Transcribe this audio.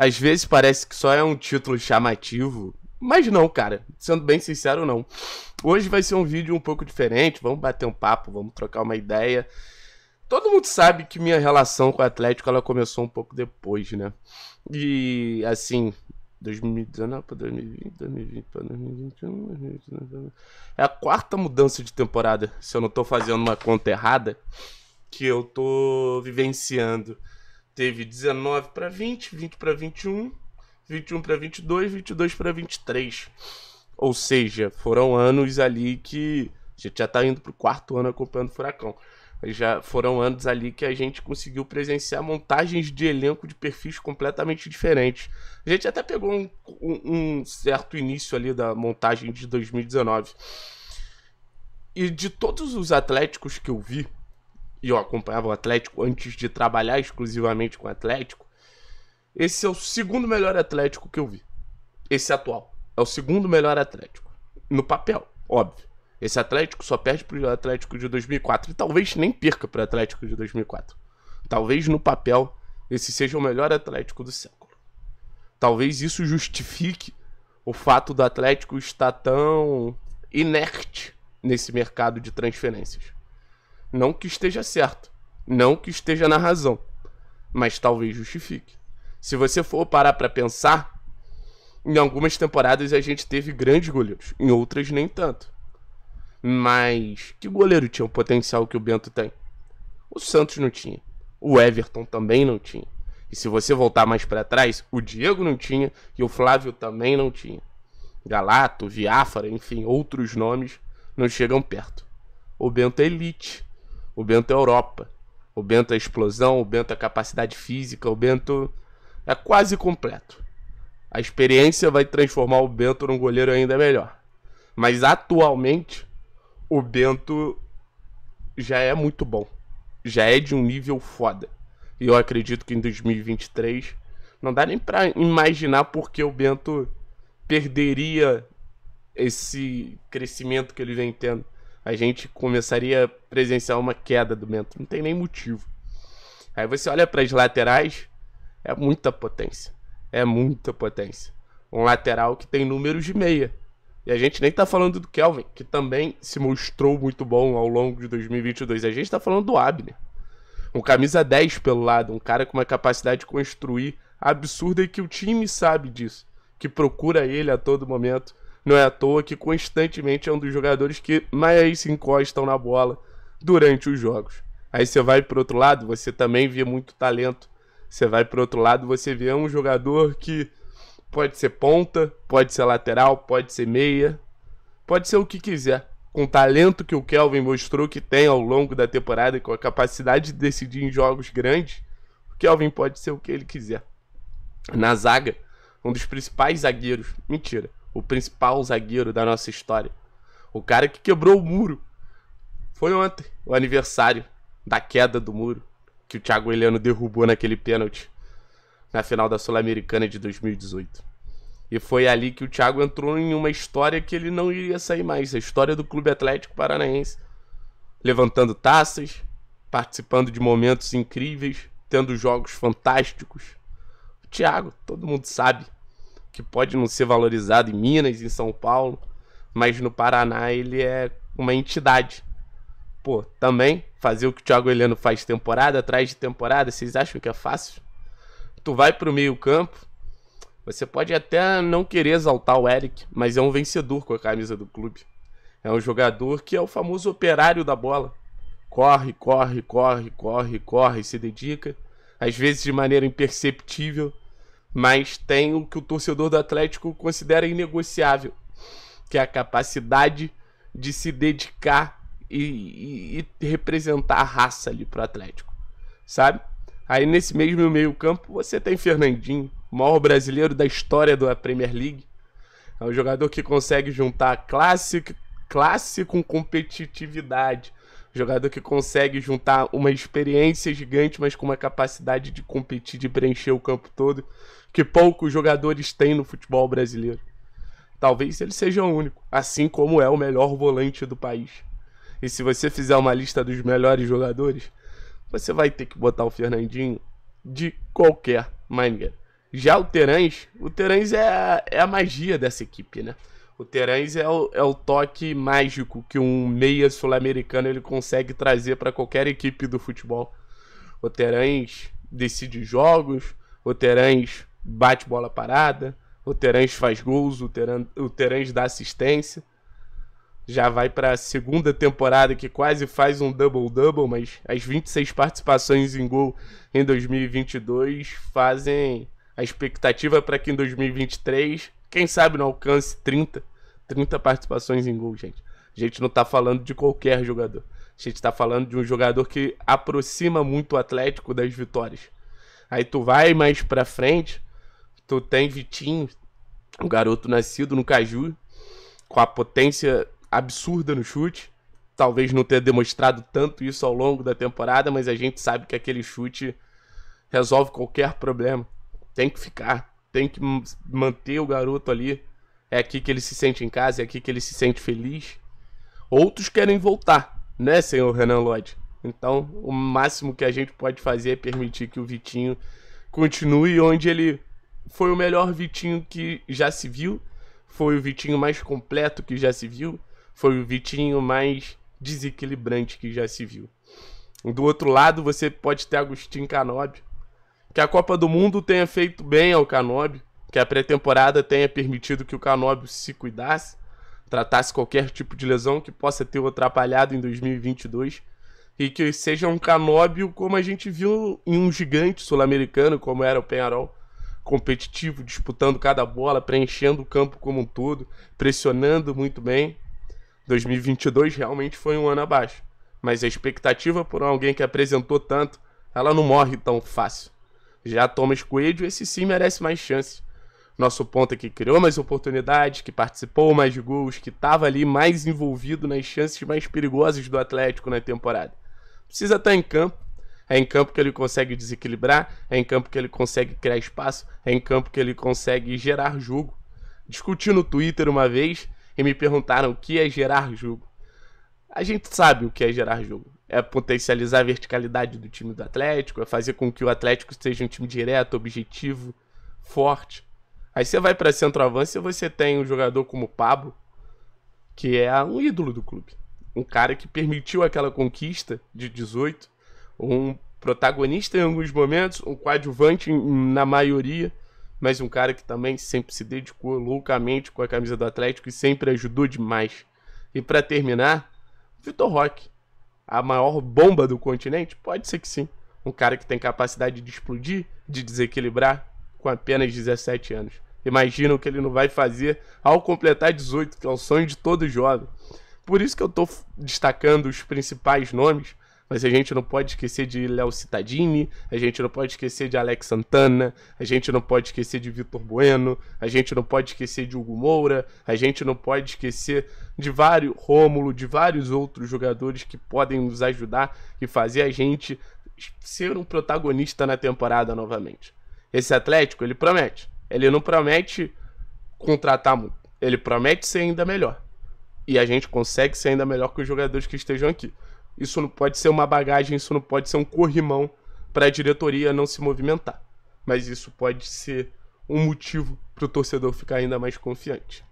Às vezes parece que só é um título chamativo, mas não, cara. Sendo bem sincero, não. Hoje vai ser um vídeo um pouco diferente. Vamos bater um papo, vamos trocar uma ideia. Todo mundo sabe que minha relação com o Atlético ela começou um pouco depois, né? E assim, 2019 para 2020, 2020 para 2021, 2021. É a quarta mudança de temporada, se eu não estou fazendo uma conta errada, que eu estou vivenciando teve 19 para 20, 20 para 21, 21 para 22, 22 para 23. Ou seja, foram anos ali que a gente já está indo para o quarto ano acompanhando o Furacão. Já foram anos ali que a gente conseguiu presenciar montagens de elenco de perfis completamente diferentes. A gente até pegou um, um certo início ali da montagem de 2019. E de todos os atléticos que eu vi, e eu acompanhava o Atlético antes de trabalhar exclusivamente com o Atlético, esse é o segundo melhor Atlético que eu vi. Esse atual. É o segundo melhor Atlético. No papel, óbvio. Esse Atlético só perde pro Atlético de 2004. E talvez nem perca pro Atlético de 2004. Talvez no papel esse seja o melhor Atlético do século. Talvez isso justifique o fato do Atlético estar tão inerte nesse mercado de transferências. Não que esteja certo, não que esteja na razão, mas talvez justifique. Se você for parar para pensar, em algumas temporadas a gente teve grandes goleiros, em outras nem tanto. Mas que goleiro tinha o potencial que o Bento tem? O Santos não tinha. O Everton também não tinha. E se você voltar mais para trás, o Diego não tinha e o Flávio também não tinha. Galato, Viáfara, enfim, outros nomes não chegam perto. O Bento é elite. O Bento é Europa. O Bento é explosão, o Bento é capacidade física, o Bento é quase completo. A experiência vai transformar o Bento num goleiro ainda melhor. Mas atualmente, o Bento já é muito bom. Já é de um nível foda. E eu acredito que em 2023 não dá nem para imaginar porque o Bento perderia esse crescimento que ele vem tendo a gente começaria a presenciar uma queda do metro. Não tem nem motivo. Aí você olha para as laterais, é muita potência. É muita potência. Um lateral que tem números de meia. E a gente nem tá falando do Kelvin, que também se mostrou muito bom ao longo de 2022. A gente tá falando do Abner. Um camisa 10 pelo lado, um cara com uma capacidade de construir absurda e que o time sabe disso, que procura ele a todo momento. Não é à toa que constantemente é um dos jogadores que mais se encostam na bola durante os jogos. Aí você vai para outro lado, você também vê muito talento. Você vai para outro lado, você vê um jogador que pode ser ponta, pode ser lateral, pode ser meia, pode ser o que quiser. Com o talento que o Kelvin mostrou que tem ao longo da temporada, com a capacidade de decidir em jogos grandes, o Kelvin pode ser o que ele quiser. Na zaga, um dos principais zagueiros. Mentira o principal zagueiro da nossa história. O cara que quebrou o muro. Foi ontem, o aniversário da queda do muro que o Thiago Heleno derrubou naquele pênalti na final da Sul-Americana de 2018. E foi ali que o Thiago entrou em uma história que ele não iria sair mais, a história do Clube Atlético Paranaense, levantando taças, participando de momentos incríveis, tendo jogos fantásticos. O Thiago, todo mundo sabe, que pode não ser valorizado em Minas, em São Paulo, mas no Paraná ele é uma entidade. Pô, também fazer o que o Thiago Heleno faz temporada atrás de temporada, vocês acham que é fácil? Tu vai pro meio-campo, você pode até não querer exaltar o Eric, mas é um vencedor com a camisa do clube. É um jogador que é o famoso operário da bola. Corre, corre, corre, corre, corre, se dedica, às vezes de maneira imperceptível mas tem o que o torcedor do Atlético considera inegociável, que é a capacidade de se dedicar e, e, e representar a raça ali pro Atlético, sabe? Aí nesse mesmo meio campo você tem Fernandinho, maior brasileiro da história da Premier League, é um jogador que consegue juntar classe, classe com competitividade. Jogador que consegue juntar uma experiência gigante, mas com uma capacidade de competir, de preencher o campo todo, que poucos jogadores têm no futebol brasileiro. Talvez ele seja o único, assim como é o melhor volante do país. E se você fizer uma lista dos melhores jogadores, você vai ter que botar o Fernandinho de qualquer maneira. Já o Terãs, o Terãs é, a, é a magia dessa equipe, né? O Terãs é o, é o toque mágico que um meia sul-americano ele consegue trazer para qualquer equipe do futebol. O Terãs decide jogos, o Terãs bate bola parada, o Terãs faz gols, o o Terãs dá assistência. Já vai para a segunda temporada que quase faz um double-double, mas as 26 participações em gol em 2022 fazem a expectativa para que em 2023 quem sabe não alcance 30, 30 participações em gol, gente. A gente não tá falando de qualquer jogador. A gente tá falando de um jogador que aproxima muito o Atlético das vitórias. Aí tu vai mais pra frente, tu tem Vitinho, um garoto nascido no Caju, com a potência absurda no chute. Talvez não tenha demonstrado tanto isso ao longo da temporada, mas a gente sabe que aquele chute resolve qualquer problema. Tem que ficar tem que manter o garoto ali. É aqui que ele se sente em casa, é aqui que ele se sente feliz. Outros querem voltar, né, senhor Renan Lodge? Então, o máximo que a gente pode fazer é permitir que o Vitinho continue onde ele foi o melhor Vitinho que já se viu, foi o Vitinho mais completo que já se viu, foi o Vitinho mais desequilibrante que já se viu. Do outro lado, você pode ter Agostinho Canobi, que a Copa do Mundo tenha feito bem ao Canóbio, que a pré-temporada tenha permitido que o Canóbio se cuidasse, tratasse qualquer tipo de lesão que possa ter o atrapalhado em 2022 e que seja um Canóbio como a gente viu em um gigante sul-americano como era o Penarol, competitivo, disputando cada bola, preenchendo o campo como um todo, pressionando muito bem. 2022 realmente foi um ano abaixo, mas a expectativa por alguém que apresentou tanto, ela não morre tão fácil. Já Thomas Coelho, esse sim merece mais chance. Nosso ponta que criou mais oportunidades, que participou mais de gols, que estava ali mais envolvido nas chances mais perigosas do Atlético na temporada. Precisa estar tá em campo. É em campo que ele consegue desequilibrar, é em campo que ele consegue criar espaço, é em campo que ele consegue gerar jogo. Discuti no Twitter uma vez e me perguntaram o que é gerar jogo. A gente sabe o que é gerar jogo é potencializar a verticalidade do time do Atlético, é fazer com que o Atlético seja um time direto, objetivo, forte. Aí você vai para centroavante e você tem um jogador como o Pablo, que é um ídolo do clube. Um cara que permitiu aquela conquista de 18, um protagonista em alguns momentos, um coadjuvante na maioria, mas um cara que também sempre se dedicou loucamente com a camisa do Atlético e sempre ajudou demais. E para terminar, Vitor Roque a maior bomba do continente? Pode ser que sim. Um cara que tem capacidade de explodir, de desequilibrar com apenas 17 anos. Imagina o que ele não vai fazer ao completar 18, que é o sonho de todo jovem. Por isso que eu estou destacando os principais nomes mas a gente não pode esquecer de Léo Cittadini, a gente não pode esquecer de Alex Santana, a gente não pode esquecer de Vitor Bueno, a gente não pode esquecer de Hugo Moura, a gente não pode esquecer de vários Rômulo, de vários outros jogadores que podem nos ajudar e fazer a gente ser um protagonista na temporada novamente. Esse Atlético, ele promete. Ele não promete contratar muito. Ele promete ser ainda melhor. E a gente consegue ser ainda melhor que os jogadores que estejam aqui. Isso não pode ser uma bagagem, isso não pode ser um corrimão para a diretoria não se movimentar. Mas isso pode ser um motivo para o torcedor ficar ainda mais confiante.